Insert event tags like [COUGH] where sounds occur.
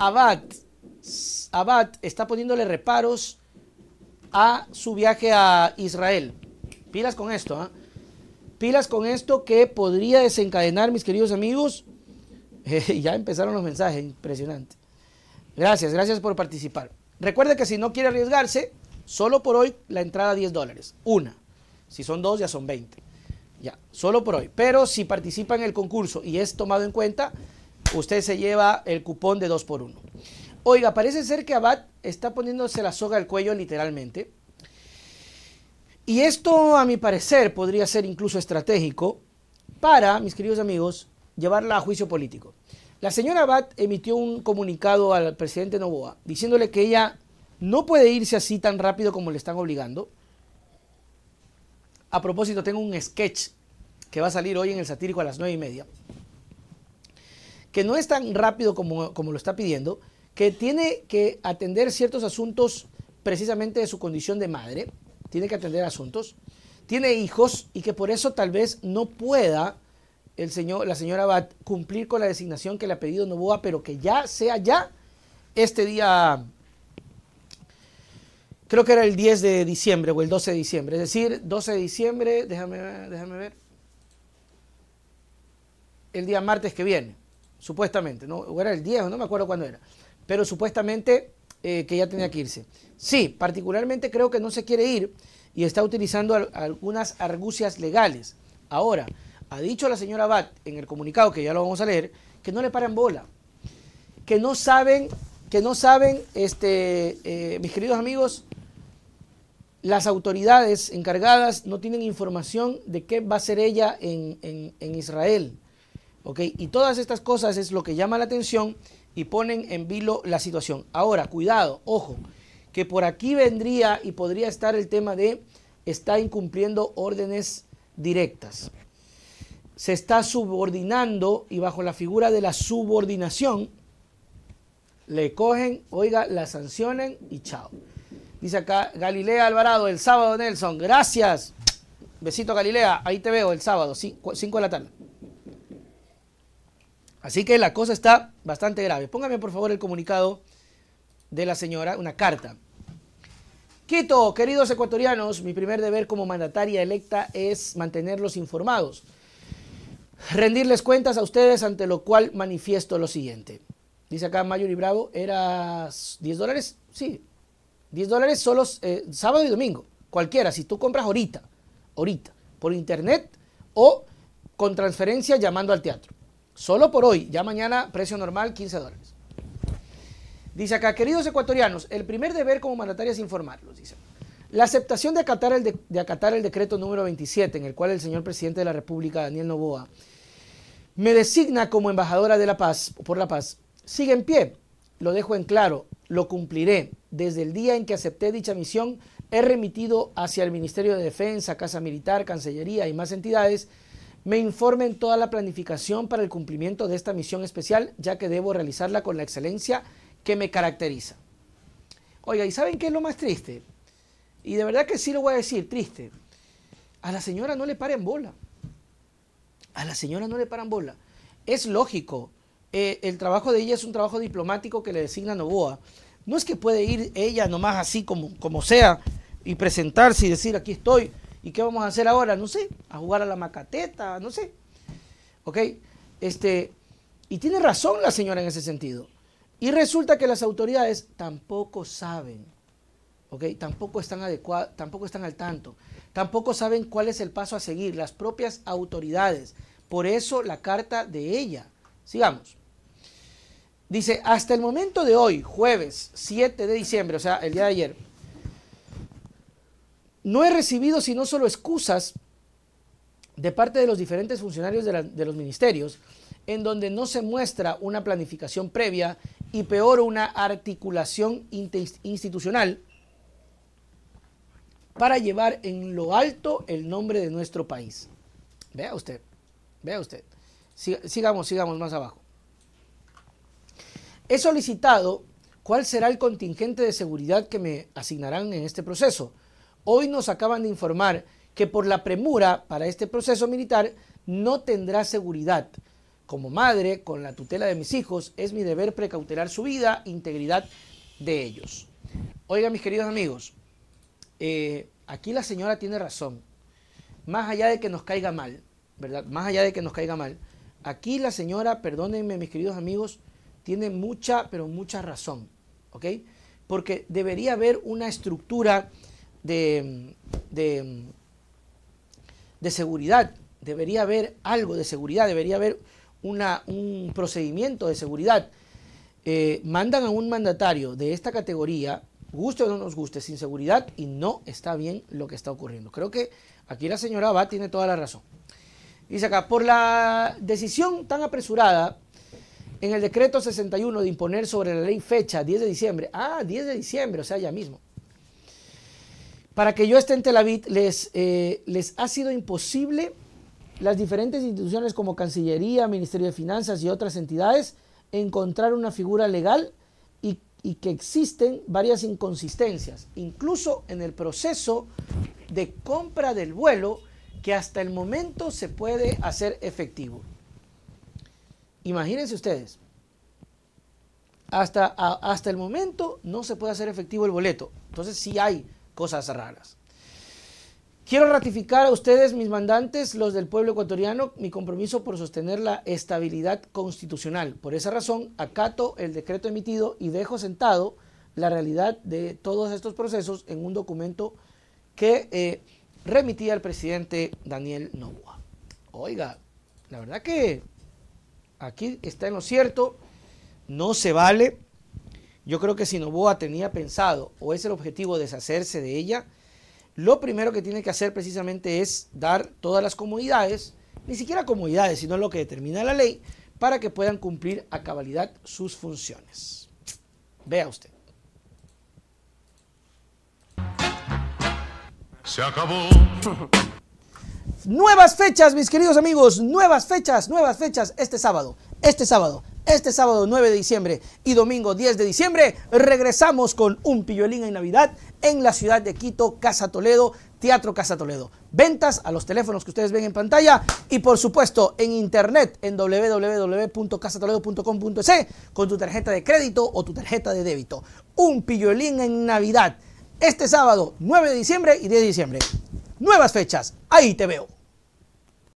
Abad, Abad está poniéndole reparos a su viaje a Israel. Pilas con esto, ¿eh? Pilas con esto que podría desencadenar, mis queridos amigos. [LAUGHS] ya empezaron los mensajes, impresionante. Gracias, gracias por participar. Recuerde que si no quiere arriesgarse, solo por hoy la entrada 10 dólares. Una. Si son dos, ya son 20. Ya, solo por hoy. Pero si participa en el concurso y es tomado en cuenta, usted se lleva el cupón de 2 por 1 Oiga, parece ser que Abad está poniéndose la soga al cuello literalmente. Y esto, a mi parecer, podría ser incluso estratégico para, mis queridos amigos, llevarla a juicio político. La señora Abad emitió un comunicado al presidente Novoa diciéndole que ella no puede irse así tan rápido como le están obligando. A propósito, tengo un sketch que va a salir hoy en el satírico a las 9 y media que no es tan rápido como, lo está pidiendo, que tiene que atender ciertos asuntos precisamente de su condición de madre, tiene que atender asuntos, tiene hijos y que por eso tal vez no pueda el señor, la señora Bat cumplir con la designación que le ha pedido Novoa, pero que ya sea ya este día, creo que era el 10 de diciembre o el 12 de diciembre, es decir, 12 de diciembre, déjame, déjame ver, el día martes que viene supuestamente, ¿no? o era el 10, no me acuerdo cuándo era, pero supuestamente eh, que ya tenía que irse. Sí, particularmente creo que no se quiere ir y está utilizando algunas argucias legales. Ahora, ha dicho la señora Bat en el comunicado, que ya lo vamos a leer, que no le paran bola, que no saben, que no saben, este, eh, mis queridos amigos, las autoridades encargadas no tienen información de qué va a ser ella en, en, en Israel. Y todas estas cosas es lo que llama la atención y ponen en vilo la situación. Ahora, cuidado, ojo, que por aquí vendría y podría estar el tema de está incumpliendo órdenes directas. Se está subordinando y bajo la figura de la subordinación le cogen, oiga, la sancionen y chao. Dice acá Galilea Alvarado, el sábado Nelson, gracias. Besito Galilea, ahí te veo el sábado, 5 de la tarde. Así que la cosa está bastante grave. Póngame por favor el comunicado de la señora, una carta. Quito, queridos ecuatorianos, mi primer deber como mandataria electa es mantenerlos informados, rendirles cuentas a ustedes, ante lo cual manifiesto lo siguiente. Dice acá Mayuri Bravo, eras 10 dólares, sí, 10 dólares solo eh, sábado y domingo, cualquiera, si tú compras ahorita, ahorita, por internet o con transferencia llamando al teatro. Solo por hoy, ya mañana precio normal 15 dólares. Dice acá, queridos ecuatorianos, el primer deber como mandataria es informarlos, dice. La aceptación de acatar, el de, acatar el decreto número 27, en el cual el señor presidente de la República, Daniel Novoa, me designa como embajadora de la paz, por la paz, sigue en pie. Lo dejo en claro, lo cumpliré. Desde el día en que acepté dicha misión, he remitido hacia el Ministerio de Defensa, Casa Militar, Cancillería y más entidades me informen toda la planificación para el cumplimiento de esta misión especial, ya que debo realizarla con la excelencia que me caracteriza. Oiga, ¿y saben qué es lo más triste? Y de verdad que sí lo voy a decir, triste. A la señora no le paren bola. A la señora no le paran bola. Es lógico. Eh, el trabajo de ella es un trabajo diplomático que le designa Novoa. No es que puede ir ella nomás así como, como sea y presentarse y decir aquí estoy. ¿Y qué vamos a hacer ahora? No sé, a jugar a la macateta, no sé. ¿Ok? Este, y tiene razón la señora en ese sentido. Y resulta que las autoridades tampoco saben, ¿ok? Tampoco están, tampoco están al tanto, tampoco saben cuál es el paso a seguir, las propias autoridades. Por eso la carta de ella. Sigamos. Dice, hasta el momento de hoy, jueves 7 de diciembre, o sea, el día de ayer, no he recibido sino solo excusas de parte de los diferentes funcionarios de, los ministerios, en donde no se muestra una planificación previa y peor una articulación institucional para llevar en lo alto el nombre de nuestro país. Vea usted, vea usted. Sigamos, sigamos más abajo. He solicitado cuál será el contingente de seguridad que me asignarán en este proceso, Hoy nos acaban de informar que por la premura para este proceso militar no tendrá seguridad. Como madre, con la tutela de mis hijos, es mi deber precautelar su vida, integridad de ellos. Oiga, mis queridos amigos, eh, aquí la señora tiene razón. Más allá de que nos caiga mal, ¿verdad? Más allá de que nos caiga mal, aquí la señora, perdónenme, mis queridos amigos, tiene mucha, pero mucha razón, ¿ok? Porque debería haber una estructura de, de, seguridad, debería haber algo de seguridad, debería haber una, un procedimiento de seguridad. Eh, mandan a un mandatario de esta categoría, guste o no nos guste, sin seguridad y no está bien lo que está ocurriendo. Creo que aquí la señora va tiene toda la razón. Dice acá, por la decisión tan apresurada en el decreto 61 de imponer sobre la ley fecha 10 de diciembre, ah, 10 de diciembre, o sea, ya mismo, para que yo esté en Tel Aviv, les, eh, les ha sido imposible las diferentes instituciones como Cancillería, Ministerio de Finanzas y otras entidades encontrar una figura legal y, que existen varias inconsistencias, incluso en el proceso de compra del vuelo que hasta el momento se puede hacer efectivo. Imagínense ustedes, hasta, hasta el momento no se puede hacer efectivo el boleto, entonces sí hay cosas raras. Quiero ratificar a ustedes, mis mandantes, los del pueblo ecuatoriano, mi compromiso por sostener la estabilidad constitucional. Por esa razón, acato el decreto emitido y dejo sentado la realidad de todos estos procesos en un documento que eh, remitía al presidente Daniel Novoa. Oiga, la verdad que aquí está en lo cierto, no se vale yo creo que si Novoa tenía pensado o es el objetivo deshacerse de ella, lo primero que tiene que hacer precisamente es dar todas las comodidades, ni siquiera comodidades, sino lo que determina la ley, para que puedan cumplir a cabalidad sus funciones. Vea usted. Se acabó. nuevas fechas, mis queridos amigos, nuevas fechas, nuevas fechas este sábado, este sábado, este sábado 9 de diciembre y domingo 10 de diciembre regresamos con un pillolín en Navidad en la ciudad de Quito, Casa Toledo, Teatro Casa Toledo. Ventas a los teléfonos que ustedes ven en pantalla y por supuesto en internet en www.casatoledo.com.es con tu tarjeta de crédito o tu tarjeta de débito. Un pillolín en Navidad. Este sábado 9 de diciembre y 10 de diciembre. Nuevas fechas. Ahí te veo.